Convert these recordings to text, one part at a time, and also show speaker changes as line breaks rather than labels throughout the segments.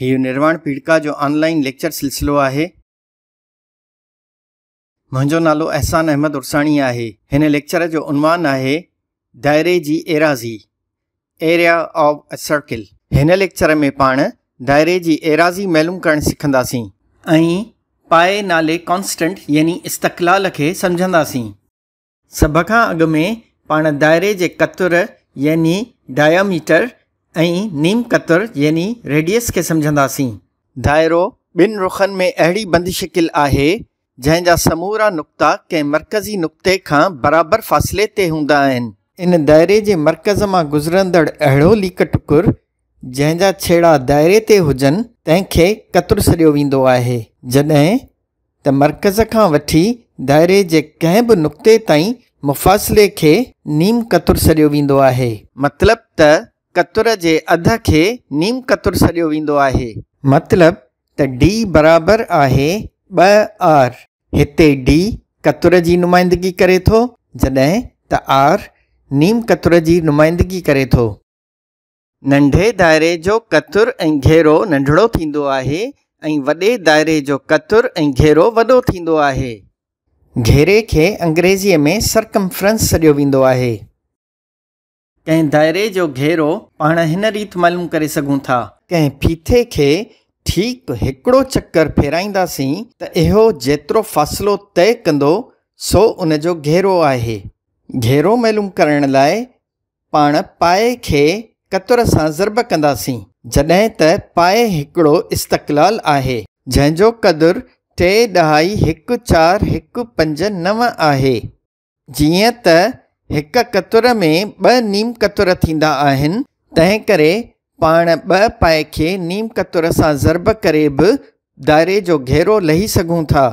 हि निर्वाण पीड़िका जो ऑनलाइन लेक्चर सिलसिलो है मुंहिंजो नालो एहसान अहमद उर्सानी आहे लेक्चर जो उनवान है दायरे जी एराज़ी area of a circle lecture में पा दायरे जी एराज़ी मालूम कर सीखी ऐं पाए नाले कॉन्स्टेंट यानी इस्तक़लाल के सम्झंदासीं सभ खां अॻु में पा दायरे के कतुर यानी डायमीटर ऐं नीम कतर यानी रेडियस के सम्झंदासीं दाइरो बिन रुखन में अड़ी बंदि शिकिल आहे जंहिंजा समूरा नुक़्ता कंहिं मर्कज़ी नुक़्ते खां बराबरि फ़ासिले ते हूंदा इन दायरे के मरकज़ में गुज़रंदड़ अड़ो लीक टुकुर जंहिंजा छेड़ा दाइरे ते हुजनि तंहिंखे कतुरु सॾियो वेंदो आहे जॾहिं त मर्कज़ खां वठी दाइरे जे कंहिं बि नुक़्ते ताईं मुफ़ासिले नीम कतुर सॾियो वेंदो आहे मतिलब त कतुर के अध के नीम कतुर सडो वेंदो आहे मतिलब त डी बराबर आहे ॿ आर हिते डी कतुर की नुमाइंदगी करे थो जॾहिं त आर नीम कतुर की नुमाइंदगी करे थो नंढे दाइरे जो कतुर ऐं घेरो नंढड़ो थो आहे ऐं वॾे जो कतुर ऐं घेरो वो थींदो घेरे के अंग्रेजी में सरकमफ्रेंस सडो वो है कंहिं दाइरे जो घेरो पाण हिन रीति मालूम करे सघूं था कंहिं फीथे खे ठीकु हिकिड़ो चकर फेराईंदासीं त इहो जेतिरो फ़ासिलो तय कंदो सो उन जो घेरो आहे घेरो मालूम करण लाइ पाण पाए खे क़तुर सां ज़रब कंदासीं जॾहिं त पाए हिकिड़ो इस्तक़लाल आहे जंहिंजो क़दुरु टे ॾहाई हिकु चारि हिकु पंज नव आहे जीअं त हिकु कतुर में ॿ नीम कतुर थींदा आहिनि तंहिं करे पाण ॿ पाए खे नीम कतुर सां ज़र्ब करे बि दायरे जो घेरो लही सघूं था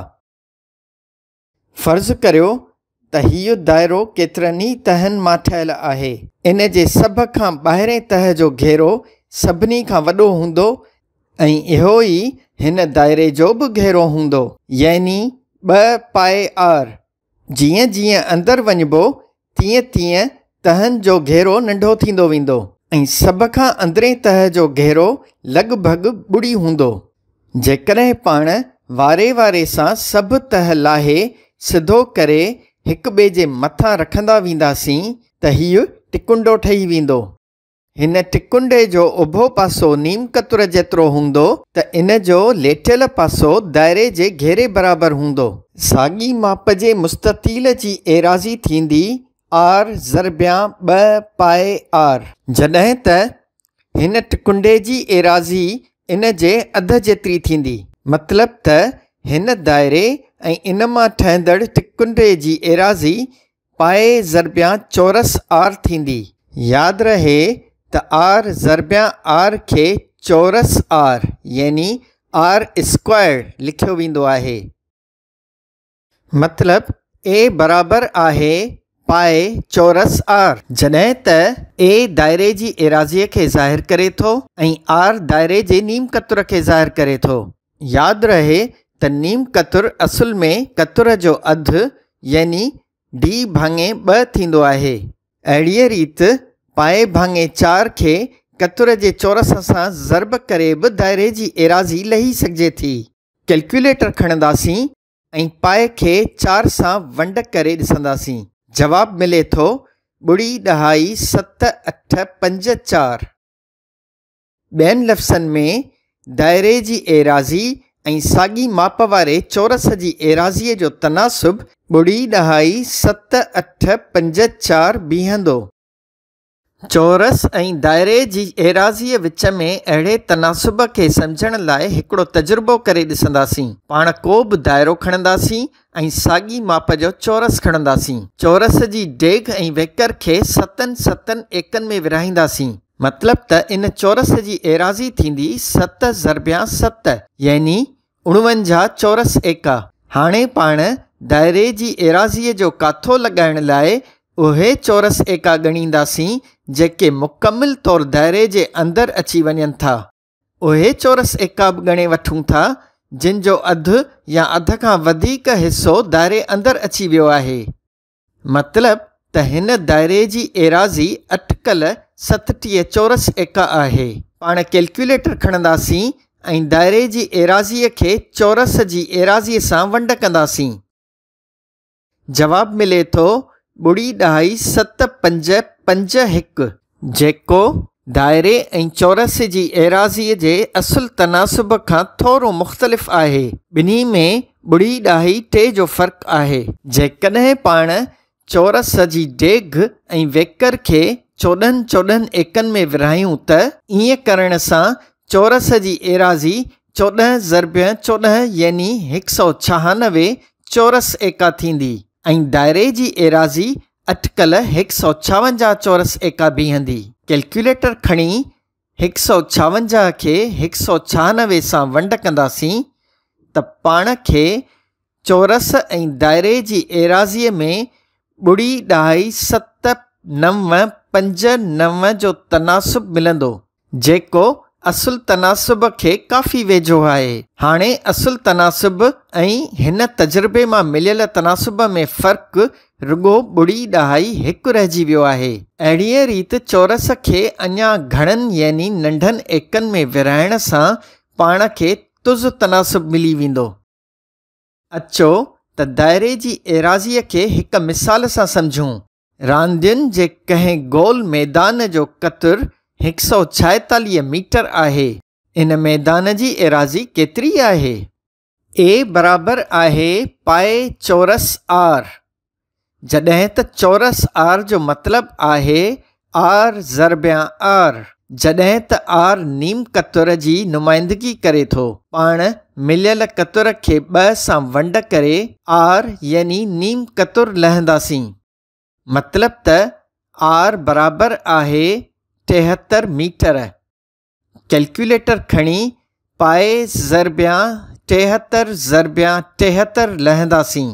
फ़र्ज़ु करियो त हीउ दायरो केतिरनि ई तहनि मां ठहियलु आहे इन जे सभ खां ॿाहिरें तह जो घेरो सभिनी खां वॾो हूंदो ऐं इहो ई हिन दायरे जो बि घेरो हूंदो यानी ॿ पाए आर जीअं जीअं अंदरि वञिबो तीअं तीअं तहनि जो घेरो नंढो थींदो वेंदो ऐं सभ खां अंदरे तह जो घेरो लॻभॻि ॿुड़ी हूंदो जेकॾहिं पाण वारे वारे सां सभु तह लाहे सिधो करे हिक ॿिए जे मथां रखंदा वेंदासीं त हीउ टिकुंडो ठही वेंदो हिन टिकुंडे जो उभो पासो नीम कतुर जेतिरो हूंदो त इन जो लेटियल पासो दाइरे जे घेरे बराबरि हूंदो साॻी माप जे मुस्ततील जी एराज़ी थींदी आर ज़रबिया ॿ पाए आर जॾहिं त की टिकुंडे एराज़ी इन जे अधु जेतिरी थींदी मतिलब त हिन दाइरे इन में ठहंदड़ टिकुंडे की एराज़ी पाए ज़रबिया चौरस आर थी याद रहे त आर ज़रबिया आर के चौरस आर यानी आर स्क्वायर लिखियो वेंदो आहे मतिलबु ए बराबरि आहे पाए चौरस आर जै त ए दायरे जी एराज़ीअ खे ज़ाहिरु करे तो आर दायरे के नीम कतुर के ज़ाहिरु करे थो यादि रहे त नीम कतुर असुल में कतुर जो अधु यानी डी भाङे ॿ थींदो आहे अहिड़ीअ पाए भांगे चार खे कतुर जे चौरस सां ज़रब कर बि दायरे की एराज़ी लही सघिजे थी कैलकुलेटर खणंदासीं पाए के चार सां वंड करे जवाब मिले तो बुड़ी ॾहाई सत अठ पंज चारि ॿियनि लफ़्ज़नि में दायरे की एराज़ी सागी साॻी माप वारे चौरस जी एराज़ीअ जो तनासुब ॿुड़ी ॾहाई सत अठ पंज चारि बीहंदो चौरस ऐं दाइरे जी विच में अड़े तनासुब के समझण लाइ तजुर्बो करे पा को बि दाइरो खणंदासीं ऐं माप जो चौरस खणंदी चौरस की डेघ ऐं वेकर खे सतनि सतनि एकनि में विराईंदासीं मतलब त इन चौरस जी एराज़ी थी सत ज़रबिया सत यानी उणवंजाह चौरस एका हाणे पाण दाइरे जी एराज़ीअ जो काथो लॻाइण लाइ उहे चौरस एका गणींदी जेके मुकमल तौर दायरे जे अंदरि अची वञनि था उहे चौरस एका भी गणे वठूं था जिन जो या अध का वधीक दायरे अंदर अची वियो आहे मतिलब त हिन दाइरे एराज़ी अटकल सतटी चौरस एका है पा कैलकुलेटर खणंदी ऐं दाइरे जी एराज़ीअ खे चौरस की एराज़ीअ से वंड कंदासीं जवाबु मिले तो ॿुड़ी ढाई सत पंज पंज एक जेको दायरे चौरस की एराजी के असुलु तनासुब का थोरो मुख़्तलिफ़ है बिन्हीं में ॿुड़ी ॾाई टे जो फ़र्क है जेकॾहिं पाण चौरस जी डेघ वेकर के चौदह चौदह एकन में विरिहायूं त ईअं करण सां चौरस की एराज़ी चौदह ज़रब चौदह यानी एक सौ छहानवे चौरस एका थी दायरे की एराज़ी अटिकल एक सौ छवंजा चौरस एका बीहंदी कैलकुलेटर खड़ी एक सौ छावंजाह के हिकु सौ छहानवे से वंड कंदासीं त पाण खे चौरस दायरे की एराजी में बुड़ी ढाई सत नव पंज नव जो तनासुब मिलंदो जेको असुल तनासुब खे काफ़ी वेझो है हाणे असुल तनासुब ऐं तजुर्बे में मिलियल तनासुब में फर्क रुगो बुड़ी ॾहाई हिकु रहिजी अड़ी रीत चौरस के अञा घणनि यानी नंढनि एकनि में विराइण सां पाण खे तुज़ तनासुब मिली वो अचो त दायरे की एराजी के हिकु मिसाल से समझू रांदियुनि जे कंहिं गोल मैदान जो कतुर हिकु सौ छाएतालीह मीटर आहे इन मैदान की एराज़ी केतरी आहे ए बराबरि आहे पाए चौरस आर जडे त चौरस आर जो मतलब आहे आर ज़रबिया आर जडे त आर नीम कतुर की नुमाइंदगी करे तो पाण मिलियल कतुर के ब से वंड करे आर यानी नीम कतुर लहंदासीं मतलब त आर बराबर आहे तेहतरि मीटर कैलकुलेटर खणी पाए ज़रबिया तेहतरि ज़रबिया तेहतरि लहंदासीं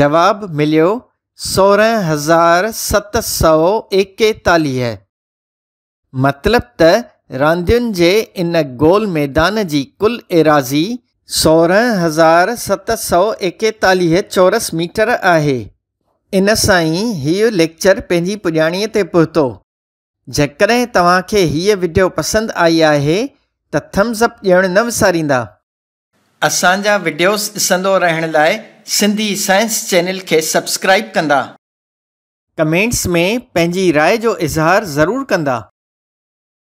जवाबु मिलियो सोरहं हज़ार सत सौ एकेतालीह मतिलबु त रांदियुनि जे इन गोल मैदान जी कुल एराज़ी सोरहं हज़ार सत सौ एकेतालीह चौरस मीटर आहे इन सां ई हीउ लेक्चर पंहिंजी पुॼाणीअ ते पहुतो जेकॾहिं तव्हांखे हीअ वीडियो पसंदि आई आहे त थम्स अप ॾियणु न विसारींदा असांजा वीडियोस ॾिसंदो रहण लाइ सिंधी साइंस चैनल खे सब्सक्राइब कंदा कमेंट्स में पंहिंजी राय जो इज़हार ज़रूरु कंदा